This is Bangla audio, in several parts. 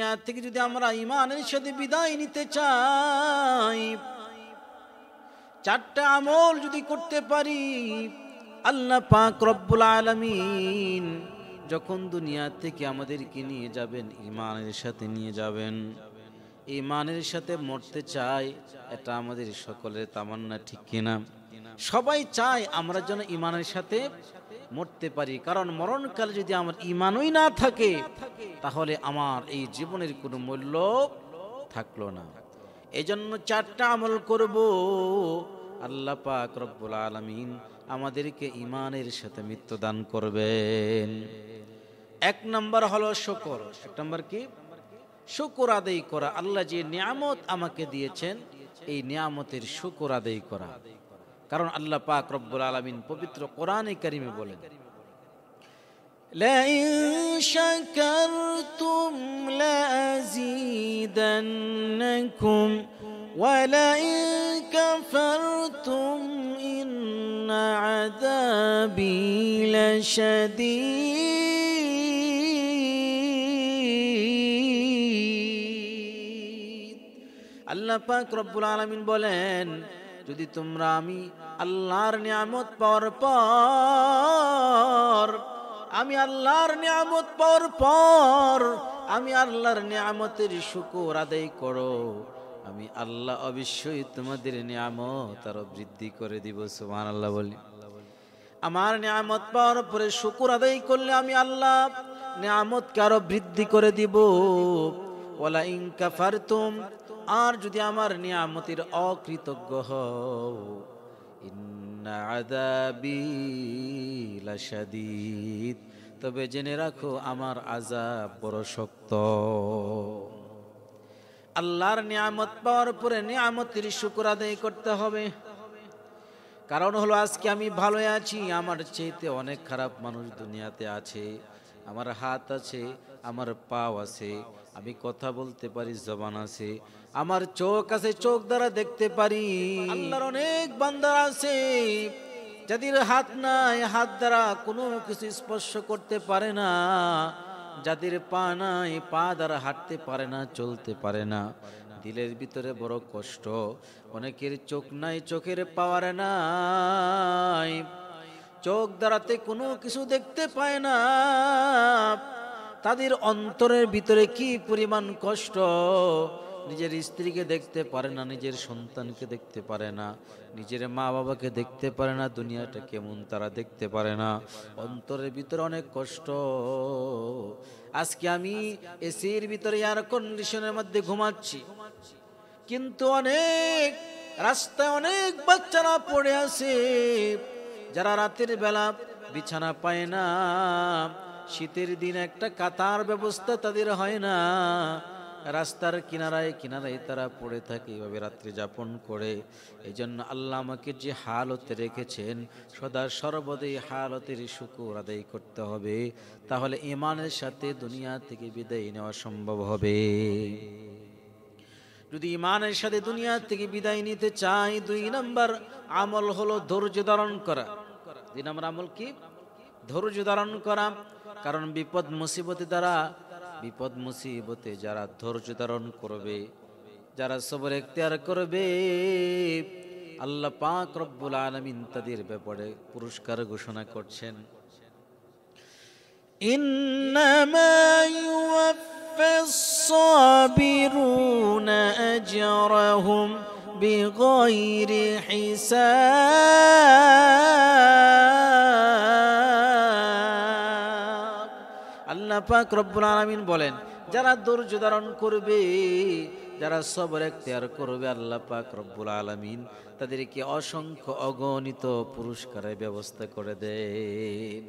দুনিয়া থেকে যদি আমরা ইমানের সাথে বিদায় নিতে চাই চারটা আমল যদি করতে পারি আল্লাহ পাক রব্বুল আলমিন যখন দুনিয়া থেকে আমাদেরকে নিয়ে যাবেন ইমানের সাথে নিয়ে যাবেন ইমানের সাথে মরতে চাই এটা আমাদের সকলের তামান্না ঠিক কিনা সবাই চায় আমরা যেন ইমানের সাথে মরতে পারি কারণ মরণকালে যদি আমার ইমানই না থাকে তাহলে আমার এই জীবনের কোনো মূল্য থাকলো না এজন্য চারটা আমল করব আল্লাহ পাক রব্বুল আলমিন আমাদেরকে ইমানের সাথে মৃত্যু দান করবেন এক নম্বর হলো শকর এক নম্বর কি শকর আদায় করা আল্লাহ যে নিয়ামত আমাকে দিয়েছেন এই নিয়ামতের শকর আদায় করা কারণ আল্লাহ পাক রব্বুল আলমিন পবিত্র কোরআনে কারিমে বলেন شكرتم لأزيدنكم ولئن كفرتم إن عذابي لشديد الله پاک رب العالمين بولين جدي تمرامي الله نعمت پر پر আমি আল্লাহর নিয়ামত পর পর আমি আল্লাহর নিয়ামতের শুকুর আদায় করো আমি আল্লাহ অবশ্যই তোমাদের নিয়ামত আরো বৃদ্ধি করে দিব সুমান আল্লাহ বলি আমার নিয়ামত পাওয়ার পরে শুকুর আদায় করলে আমি আল্লাহ নিয়ামতকে আরো বৃদ্ধি করে দিব ওলা ইংকা ফারতুম আর যদি আমার নিয়ামতির অকৃতজ্ঞ হও আদাবি লাশাদিদ তবে জেনে রাখো আমার আজাব বড় শক্ত আল্লাহর নিয়ামত পাওয়ার পরে নিয়ামতের শুকুর আদায় করতে হবে কারণ হলো আজকে আমি ভালো আছি আমার চেয়েতে অনেক খারাপ মানুষ দুনিয়াতে আছে আমার হাত আছে আমার পাও আছে আমি কথা বলতে পারি জবান আছে আমার চোখ আছে চোখ দ্বারা দেখতে পারি আল্লাহর অনেক বান্দার আছে যাদের হাত নাই হাত দ্বারা কোনো কিছু স্পর্শ করতে পারে না যাদের পা নাই পা দ্বারা হাঁটতে পারে না চলতে পারে না দিলের ভিতরে বড় কষ্ট অনেকের চোখ নাই চোখের পাওয়ার নাই চোখ দ্বারাতে কোনো কিছু দেখতে পায় না তাদের অন্তরের ভিতরে কি পরিমাণ কষ্ট নিজের স্ত্রীকে দেখতে পারে না নিজের সন্তানকে দেখতে পারে না নিজের মা বাবাকে দেখতে পারে না দুনিয়াটা কেমন তারা দেখতে পারে না অন্তরের ভিতরে অনেক কষ্ট আজকে আমি এসির ভিতরে এয়ার কন্ডিশনের মধ্যে ঘুমাচ্ছি কিন্তু অনেক রাস্তায় অনেক বাচ্চারা পড়ে আছে যারা রাতের বেলা বিছানা পায় না শীতের দিন একটা কাতার ব্যবস্থা তাদের হয় না রাস্তার কিনারায় কিনারায় তারা পড়ে থাকে এভাবে রাত্রি যাপন করে এই জন্য আল্লাহ আমাকে যে হালতে রেখেছেন সদা সর্বদাই হালতের শুকুর আদায় করতে হবে তাহলে ইমানের সাথে দুনিয়া থেকে বিদায় নেওয়া সম্ভব হবে যদি ইমানের সাথে দুনিয়া থেকে বিদায় নিতে চাই দুই নাম্বার আমল হলো ধৈর্য ধারণ করা দিন আমরা আমল কি ধৈর্য ধারণ করা কারণ বিপদ মুসিবতে দ্বারা বিপদ মুসিবতে যারা ধৈর্য ধারণ করবে যারা সবর এখতিয়ার করবে আল্লাহ পাক রব্বুল আলমিন তাদের ব্যাপারে পুরস্কার ঘোষণা করছেন الصابرون أجرهم بغير حساب আল্লাহ পাক রব্বুল আলমিন বলেন যারা ধৈর্য ধারণ করবে যারা সবর এখতিয়ার করবে আল্লাহ পাক রব্বুল আলমিন তাদেরকে অসংখ্য অগণিত পুরস্কারের ব্যবস্থা করে দেন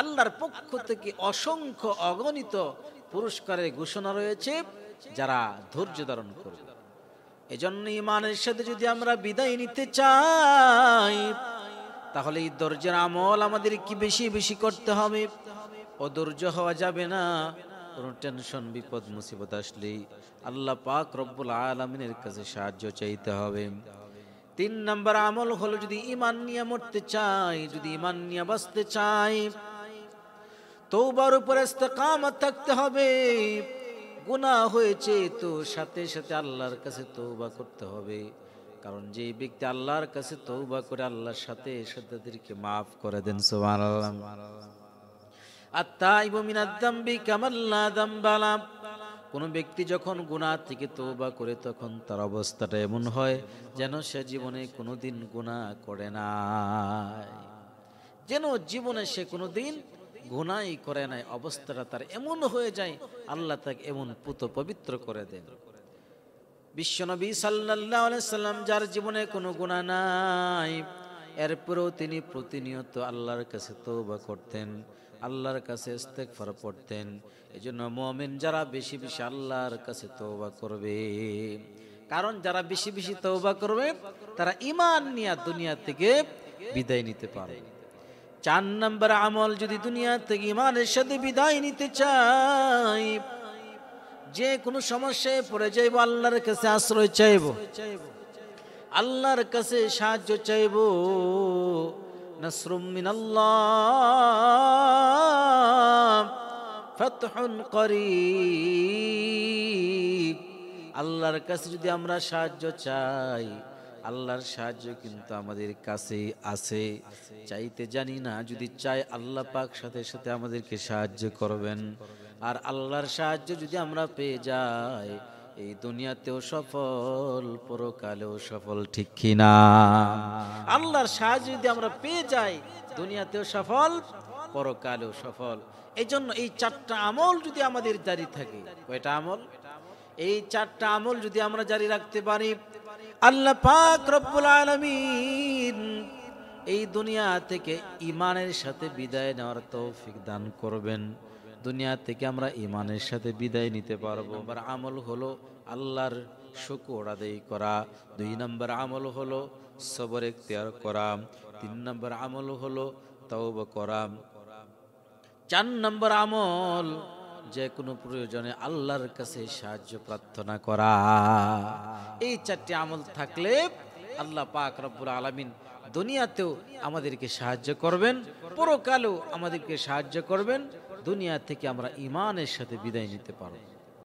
আল্লাহর পক্ষ থেকে অসংখ্য অগণিত পুরস্কারের ঘোষণা রয়েছে যারা ধৈর্য ধারণ করবে এজন্য ইমানের সাথে যদি আমরা বিদায় নিতে চাই তাহলে এই ধৈর্যের আমল আমাদের কি বেশি বেশি করতে হবে অদৈর্য হওয়া যাবে না কোনো টেনশন বিপদ মুসিবত আসলেই আল্লাহ পাক রব্বুল আলমিনের কাছে সাহায্য চাইতে হবে তিন নম্বর আমল হলো যদি ইমান নিয়ে মরতে চাই যদি ইমান নিয়ে বাঁচতে চাই তৌবার উপরে কাম থাকতে হবে গুণা হয়েছে তো সাথে সাথে আল্লাহর কাছে তৌবা করতে হবে কারণ যে ব্যক্তি আল্লাহর কাছে তৌবা করে আল্লাহর সাথে সাথে তাদেরকে মাফ করে দেন সোমার কোন কোনো ব্যক্তি যখন গুণা থেকে বা করে তখন তার অবস্থাটা এমন হয় যেন সে জীবনে কোনো দিন গুণা করে নাই যেন জীবনে সে কোনো দিন গুণাই করে নাই অবস্থাটা তার এমন হয়ে যায় আল্লাহ তাকে এমন পুত পবিত্র করে দেন বিশ্বনবী সাল্লাহ সাল্লাম যার জীবনে কোনো গুণা নাই এরপরেও তিনি প্রতিনিয়ত আল্লাহর কাছে তৌবা করতেন আল্লাহর কাছে ফর পড়তেন জন্য মমিন যারা বেশি বেশি আল্লাহর কাছে তৌবা করবে কারণ যারা বেশি বেশি তৌবা করবে তারা ইমান নিয়ে দুনিয়া থেকে বিদায় নিতে পারে চার নম্বর আমল যদি দুনিয়া থেকে ইমানের সাথে বিদায় নিতে চাই যে কোনো সমস্যায় পড়ে যাইব আল্লাহর কাছে আশ্রয় চাইব চাইব আল্লাহর কাছে সাহায্য চাইব নসরুমিন ফতহন করি আল্লাহর কাছে যদি আমরা সাহায্য চাই আল্লাহর সাহায্য কিন্তু আমাদের কাছে আছে চাইতে জানি না যদি চাই আল্লাহ পাক সাথে সাথে আমাদেরকে সাহায্য করবেন আর আল্লাহর সাহায্য যদি আমরা পেয়ে যাই এই দুনিয়াতেও সফল পরকালেও সফল ঠিক কিনা আল্লাহর সাহায্য যদি আমরা পেয়ে যাই দুনিয়াতেও সফল পরকালেও সফল এই জন্য এই চারটা আমল যদি আমাদের জারি থাকে কয়টা আমল এই চারটা আমল যদি আমরা জারি রাখতে পারি আল্লাহ পাক রব্বুল আলমিন এই দুনিয়া থেকে ইমানের সাথে বিদায় নেওয়ার তৌফিক দান করবেন দুনিয়া থেকে আমরা ইমানের সাথে বিদায় নিতে পারবো আবার আমল হলো আল্লাহর শুকুর আদায় করা দুই নম্বর আমল হলো সবর এখতিয়ার করা তিন নম্বর আমল হলো তাওব করা চার নম্বর আমল যে কোনো প্রয়োজনে আল্লাহর কাছে সাহায্য প্রার্থনা করা এই চারটি আমল থাকলে আল্লাহ পাক রব্বুল আলমিন দুনিয়াতেও আমাদেরকে সাহায্য করবেন পরকালেও আমাদেরকে সাহায্য করবেন দুনিয়া থেকে আমরা ইমানের সাথে বিদায় নিতে পারবো